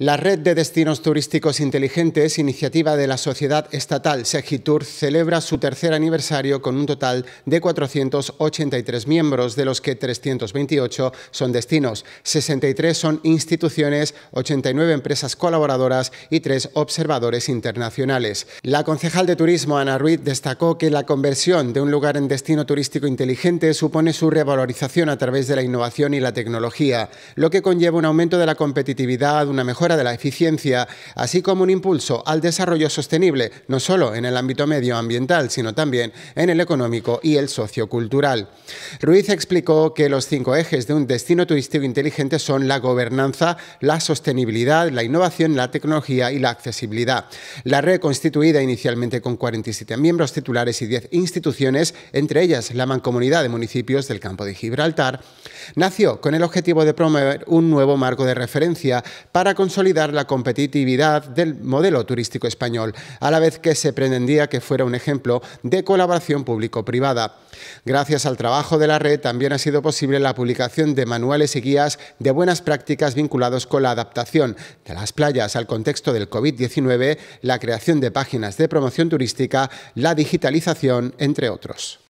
La Red de Destinos Turísticos Inteligentes, iniciativa de la sociedad estatal Segitur, celebra su tercer aniversario con un total de 483 miembros, de los que 328 son destinos, 63 son instituciones, 89 empresas colaboradoras y 3 observadores internacionales. La concejal de turismo, Ana Ruiz, destacó que la conversión de un lugar en destino turístico inteligente supone su revalorización a través de la innovación y la tecnología, lo que conlleva un aumento de la competitividad, una mejor de la eficiencia, así como un impulso al desarrollo sostenible, no solo en el ámbito medioambiental, sino también en el económico y el sociocultural. Ruiz explicó que los cinco ejes de un destino turístico inteligente son la gobernanza, la sostenibilidad, la innovación, la tecnología y la accesibilidad. La red constituida inicialmente con 47 miembros titulares y 10 instituciones, entre ellas la Mancomunidad de Municipios del Campo de Gibraltar, nació con el objetivo de promover un nuevo marco de referencia para consolidar solidar la competitividad del modelo turístico español, a la vez que se pretendía que fuera un ejemplo de colaboración público-privada. Gracias al trabajo de la red también ha sido posible la publicación de manuales y guías de buenas prácticas vinculados con la adaptación de las playas al contexto del COVID-19, la creación de páginas de promoción turística, la digitalización, entre otros.